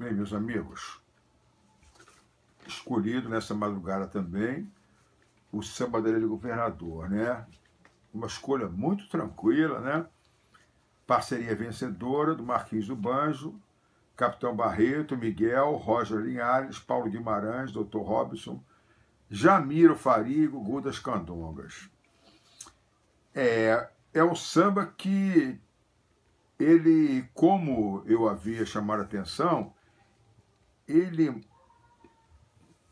Bem, meus amigos, escolhido nessa madrugada também o samba dele do Governador, né? Uma escolha muito tranquila, né? Parceria vencedora do Marquinhos do Banjo, Capitão Barreto, Miguel, Roger Linhares, Paulo Guimarães, Dr. Robson, Jamiro Farigo, Gudas Candongas. É, é um samba que ele, como eu havia chamado a atenção, ele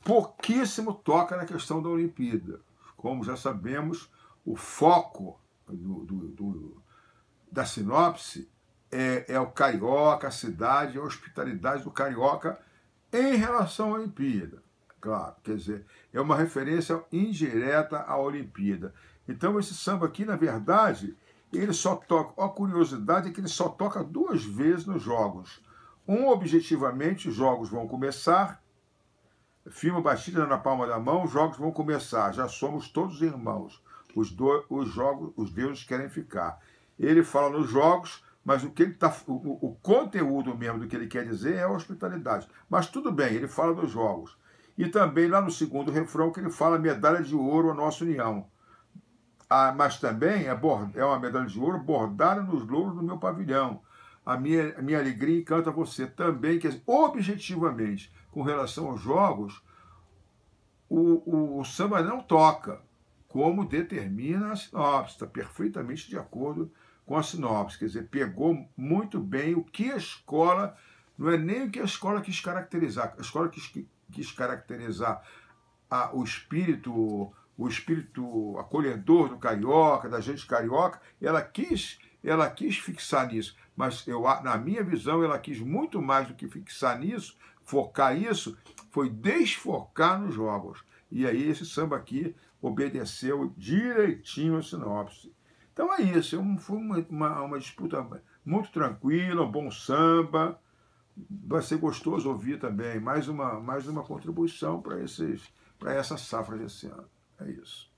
pouquíssimo toca na questão da Olimpíada. Como já sabemos, o foco do, do, do, da sinopse é, é, o carioca, a cidade, a hospitalidade do carioca em relação à Olimpíada. Claro, quer dizer, é uma referência indireta à Olimpíada. Então, esse samba aqui, na verdade, ele só toca. A curiosidade é que ele só toca duas vezes nos Jogos um, objetivamente, os jogos vão começar. Firma batida na palma da mão, jogos vão começar. Já somos todos irmãos. Os, do, os jogos, os deuses querem ficar. Ele fala nos jogos, mas o que ele tá, o, o conteúdo mesmo do que ele quer dizer é a hospitalidade. Mas tudo bem, ele fala dos jogos. E também lá no segundo refrão que ele fala medalha de ouro à nossa união. Ah, mas também é, é uma medalha de ouro bordada nos louros do meu pavilhão a minha, a minha alegria encanta você. Também, quer dizer, objetivamente, com relação aos jogos, o, o, o samba não toca, como determina a sinopse, está perfeitamente de acordo com a sinopse. Quer dizer, pegou muito bem o que a escola, não é nem o que a escola quis caracterizar, a escola quis, quis caracterizar a, o espírito o espírito acolhedor do carioca, da gente carioca, ela quis ela quis fixar nisso, mas eu, na minha visão, ela quis muito mais do que fixar nisso, focar isso, foi desfocar nos jogos. E aí esse samba aqui obedeceu direitinho a sinopse. Então é isso, é foi uma, uma, uma disputa muito tranquila, um bom samba, vai ser gostoso ouvir também, mais uma, mais uma contribuição para essa safra desse ano. É isso.